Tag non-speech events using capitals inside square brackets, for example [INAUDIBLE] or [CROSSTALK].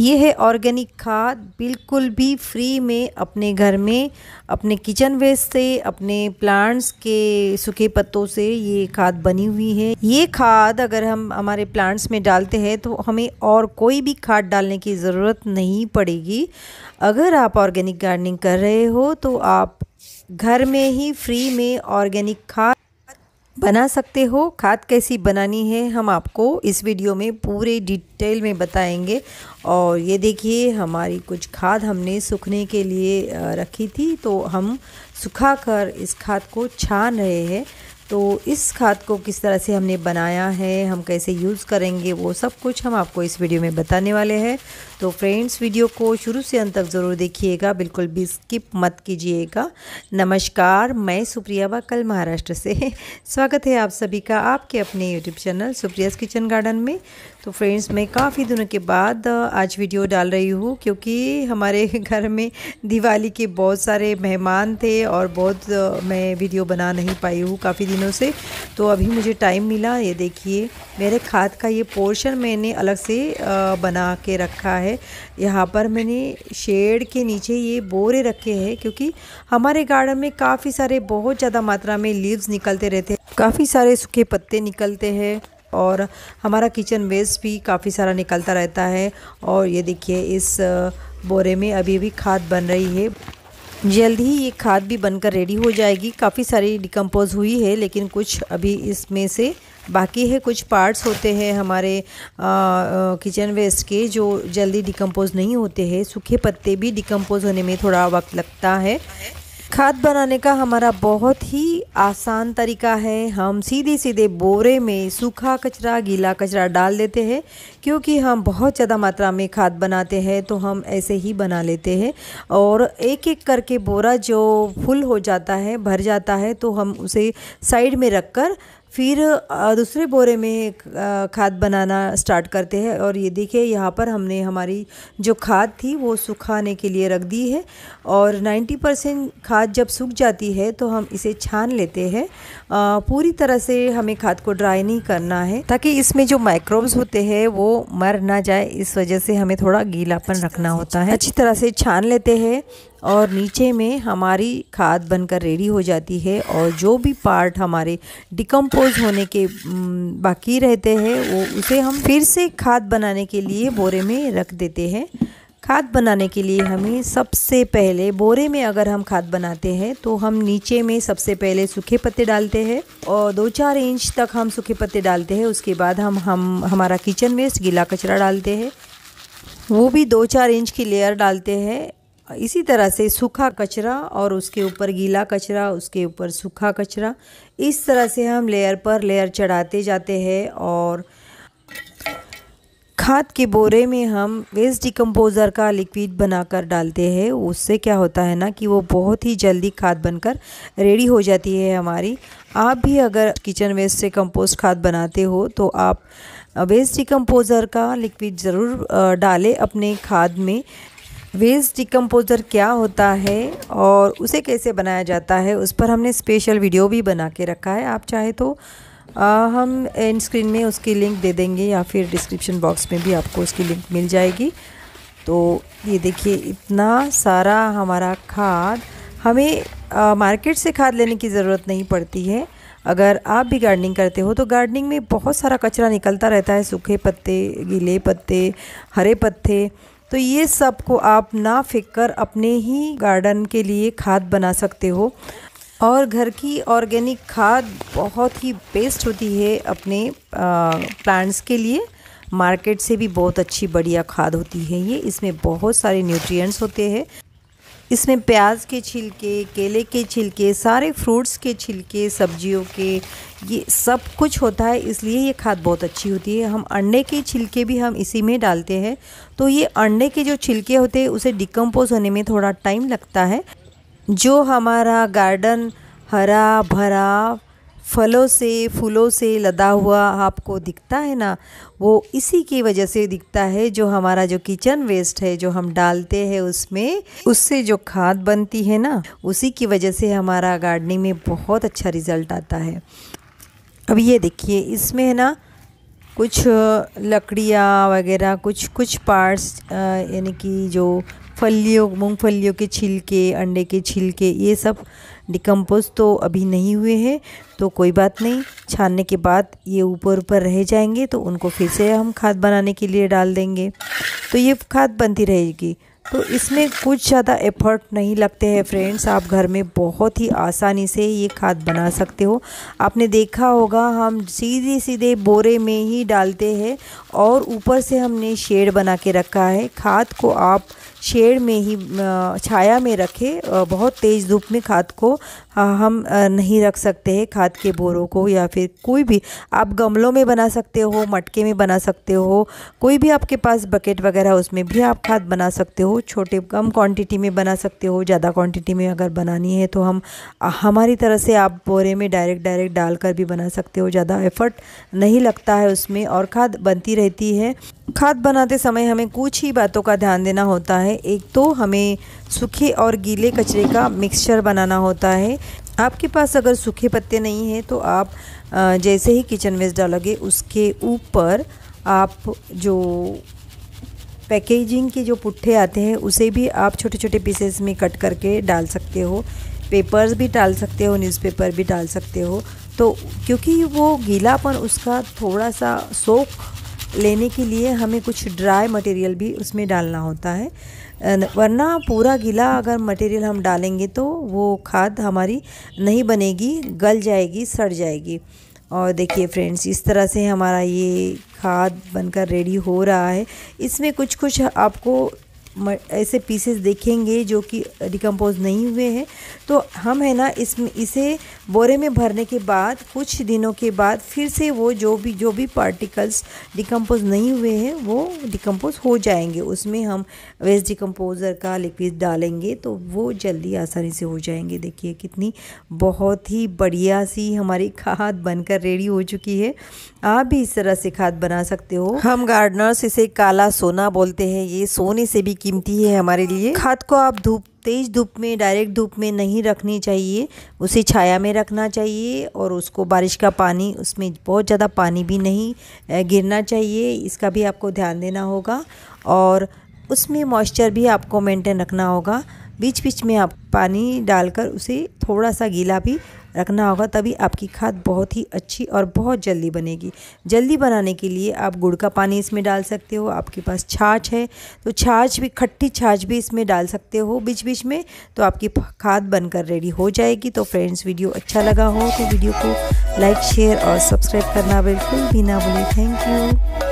ये है ऑर्गेनिक खाद बिल्कुल भी फ्री में अपने घर में अपने किचन वेस्ट से अपने प्लांट्स के सूखे पत्तों से ये खाद बनी हुई है ये खाद अगर हम हमारे प्लांट्स में डालते हैं तो हमें और कोई भी खाद डालने की ज़रूरत नहीं पड़ेगी अगर आप ऑर्गेनिक गार्डनिंग कर रहे हो तो आप घर में ही फ्री में ऑर्गेनिक खाद बना सकते हो खाद कैसी बनानी है हम आपको इस वीडियो में पूरे डिटेल में बताएंगे और ये देखिए हमारी कुछ खाद हमने सूखने के लिए रखी थी तो हम सुखा कर इस खाद को छान रहे हैं तो इस खाद को किस तरह से हमने बनाया है हम कैसे यूज़ करेंगे वो सब कुछ हम आपको इस वीडियो में बताने वाले हैं तो फ्रेंड्स वीडियो को शुरू से अंत तक ज़रूर देखिएगा बिल्कुल भी स्किप मत कीजिएगा नमस्कार मैं सुप्रिया बाकल महाराष्ट्र से [LAUGHS] स्वागत है आप सभी का आपके अपने YouTube channel Supriya kitchen garden में तो फ्रेंड्स मैं काफ़ी दिनों के बाद आज वीडियो डाल रही हूँ क्योंकि हमारे [LAUGHS] घर में दिवाली के बहुत सारे मेहमान थे और बहुत मैं वीडियो बना नहीं पाई हूँ काफ़ी दिनों से तो अभी मुझे टाइम मिला ये देखिए मेरे खाद का ये पोर्शन मैंने अलग से बना के रखा है यहाँ पर मैंने शेड के नीचे ये बोरे रखे हैं क्योंकि हमारे गार्डन में काफ़ी सारे बहुत ज़्यादा मात्रा में लीव्स निकलते रहते हैं काफ़ी सारे सूखे पत्ते निकलते हैं और हमारा किचन वेस्ट भी काफ़ी सारा निकलता रहता है और ये देखिए इस बोरे में अभी भी खाद बन रही है जल्द ही ये खाद भी बनकर रेडी हो जाएगी काफ़ी सारी डिकम्पोज हुई है लेकिन कुछ अभी इसमें से बाकी है कुछ पार्ट्स होते हैं हमारे किचन वेस्ट के जो जल्दी डिकम्पोज नहीं होते हैं सूखे पत्ते भी डिकम्पोज होने में थोड़ा वक्त लगता है खाद बनाने का हमारा बहुत ही आसान तरीका है हम सीधे सीधे बोरे में सूखा कचरा गीला कचरा डाल देते हैं क्योंकि हम बहुत ज़्यादा मात्रा में खाद बनाते हैं तो हम ऐसे ही बना लेते हैं और एक एक करके बोरा जो फुल हो जाता है भर जाता है तो हम उसे साइड में रख कर फिर दूसरे बोरे में खाद बनाना स्टार्ट करते हैं और ये देखिए यहाँ पर हमने हमारी जो खाद थी वो सुखाने के लिए रख दी है और 90 परसेंट खाद जब सूख जाती है तो हम इसे छान लेते हैं पूरी तरह से हमें खाद को ड्राई नहीं करना है ताकि इसमें जो माइक्रोब्स होते हैं वो मर ना जाए इस वजह से हमें थोड़ा गीलापन रखना होता है अच्छी तरह से छान लेते हैं और नीचे में हमारी खाद बनकर रेडी हो जाती है और जो भी पार्ट हमारे डिकम्पोज होने के बाकी रहते हैं वो उसे हम फिर से खाद बनाने के लिए बोरे में रख देते हैं खाद बनाने के लिए हमें सबसे पहले बोरे में अगर हम खाद बनाते हैं तो हम नीचे में सबसे पहले सूखे पत्ते डालते हैं और दो चार इंच तक हम सूखे पत्ते डालते हैं उसके बाद हम हम हमारा किचन वेस्ट गीला कचरा डालते हैं वो भी दो चार इंच की लेयर डालते हैं इसी तरह से सूखा कचरा और उसके ऊपर गीला कचरा उसके ऊपर सूखा कचरा इस तरह से हम लेयर पर लेयर चढ़ाते जाते हैं और खाद के बोरे में हम वेस्ट डिकम्पोज़र का लिक्विड बनाकर डालते हैं उससे क्या होता है ना कि वो बहुत ही जल्दी खाद बनकर रेडी हो जाती है हमारी आप भी अगर किचन वेस्ट से कंपोस्ट खाद बनाते हो तो आप वेस्ट डिकम्पोज़र का लिक्विड ज़रूर डालें अपने खाद में वेस्ट डिकम्पोज़र क्या होता है और उसे कैसे बनाया जाता है उस पर हमने स्पेशल वीडियो भी बना के रखा है आप चाहे तो आ, हम एंड स्क्रीन में उसकी लिंक दे देंगे या फिर डिस्क्रिप्शन बॉक्स में भी आपको उसकी लिंक मिल जाएगी तो ये देखिए इतना सारा हमारा खाद हमें आ, मार्केट से खाद लेने की ज़रूरत नहीं पड़ती है अगर आप भी गार्डनिंग करते हो तो गार्डनिंग में बहुत सारा कचरा निकलता रहता है सूखे पत्ते गीले पत्ते हरे पत्ते तो ये सब को आप ना फेंक कर अपने ही गार्डन के लिए खाद बना सकते हो और घर की ऑर्गेनिक खाद बहुत ही बेस्ट होती है अपने प्लांट्स के लिए मार्केट से भी बहुत अच्छी बढ़िया खाद होती है ये इसमें बहुत सारे न्यूट्रिएंट्स होते हैं इसमें प्याज के छिलके केले के छिलके सारे फ्रूट्स के छिलके सब्जियों के ये सब कुछ होता है इसलिए ये खाद बहुत अच्छी होती है हम अंडे के छिलके भी हम इसी में डालते हैं तो ये अंडे के जो छिलके होते हैं उसे डिकम्पोज होने में थोड़ा टाइम लगता है जो हमारा गार्डन हरा भरा फलों से फूलों से लदा हुआ आपको दिखता है ना वो इसी की वजह से दिखता है जो हमारा जो किचन वेस्ट है जो हम डालते हैं उसमें उससे जो खाद बनती है ना उसी की वजह से हमारा गार्डनिंग में बहुत अच्छा रिजल्ट आता है अब ये देखिए इसमें है ना कुछ लकड़ियाँ वगैरह कुछ कुछ पार्ट्स यानी कि जो फलियों मूंगफलियों के छिलके अंडे के छिलके ये सब डिकम्पोज तो अभी नहीं हुए हैं तो कोई बात नहीं छानने के बाद ये ऊपर ऊपर रह जाएंगे तो उनको फिर से हम खाद बनाने के लिए डाल देंगे तो ये खाद बनती रहेगी तो इसमें कुछ ज़्यादा एफर्ट नहीं लगते हैं फ्रेंड्स आप घर में बहुत ही आसानी से ये खाद बना सकते हो आपने देखा होगा हम सीधे सीधे बोरे में ही डालते हैं और ऊपर से हमने शेड बना के रखा है खाद को आप शेड में ही छाया में रखें बहुत तेज़ धूप में खाद को हम नहीं रख सकते हैं खाद के बोरों को या फिर कोई भी आप गमलों में बना सकते हो मटके में बना सकते हो कोई भी आपके पास बकेट वगैरह उसमें भी आप खाद बना सकते हो छोटे कम क्वांटिटी में बना सकते हो ज़्यादा क्वांटिटी में अगर बनानी है तो हम हमारी तरह से आप बोरे में डायरेक्ट डायरेक्ट डालकर भी बना सकते हो ज़्यादा एफर्ट नहीं लगता है उसमें और खाद बनती रहती है खाद बनाते समय हमें कुछ ही बातों का ध्यान देना होता है एक तो हमें सूखे और गीले कचरे का मिक्सचर बनाना होता है आपके पास अगर सूखे पत्ते नहीं हैं तो आप जैसे ही किचन वेस्ट डालोगे उसके ऊपर आप जो पैकेजिंग के जो पुट्ठे आते हैं उसे भी आप छोटे छोटे पीसेस में कट करके डाल सकते हो पेपर्स भी डाल सकते हो न्यूज़पेपर भी डाल सकते हो तो क्योंकि वो गीलापन उसका थोड़ा सा सोख लेने के लिए हमें कुछ ड्राई मटेरियल भी उसमें डालना होता है वरना पूरा गीला अगर मटेरियल हम डालेंगे तो वो खाद हमारी नहीं बनेगी गल जाएगी सड़ जाएगी और देखिए फ्रेंड्स इस तरह से हमारा ये खाद बनकर रेडी हो रहा है इसमें कुछ कुछ आपको ऐसे पीसेस देखेंगे जो कि डिकम्पोज नहीं हुए हैं तो हम है ना इसमें इसे बोरे में भरने के बाद कुछ दिनों के बाद फिर से वो जो भी जो भी पार्टिकल्स डिकम्पोज नहीं हुए हैं वो डिकम्पोज हो जाएंगे उसमें हम वेस्ट डिकम्पोज़र का लिक्विड डालेंगे तो वो जल्दी आसानी से हो जाएंगे देखिए कितनी बहुत ही बढ़िया सी हमारी खाद बनकर रेडी हो चुकी है आप भी इस तरह से खाद बना सकते हो हम गार्डनर्स इसे काला सोना बोलते हैं ये सोने से भी कीमती है हमारे लिए खाद को आप धूप तेज़ धूप में डायरेक्ट धूप में नहीं रखनी चाहिए उसे छाया में रखना चाहिए और उसको बारिश का पानी उसमें बहुत ज़्यादा पानी भी नहीं गिरना चाहिए इसका भी आपको ध्यान देना होगा और उसमें मॉइस्चर भी आपको मेंटेन रखना होगा बीच बीच में आप पानी डालकर उसे थोड़ा सा गीला भी रखना होगा तभी आपकी खाद बहुत ही अच्छी और बहुत जल्दी बनेगी जल्दी बनाने के लिए आप गुड़ का पानी इसमें डाल सकते हो आपके पास छाछ है तो छाछ भी खट्टी छाछ भी इसमें डाल सकते हो बीच बीच में तो आपकी खाद बनकर रेडी हो जाएगी तो फ्रेंड्स वीडियो अच्छा लगा हो तो वीडियो को लाइक शेयर और सब्सक्राइब करना बिल्कुल भी ना भूलें थैंक यू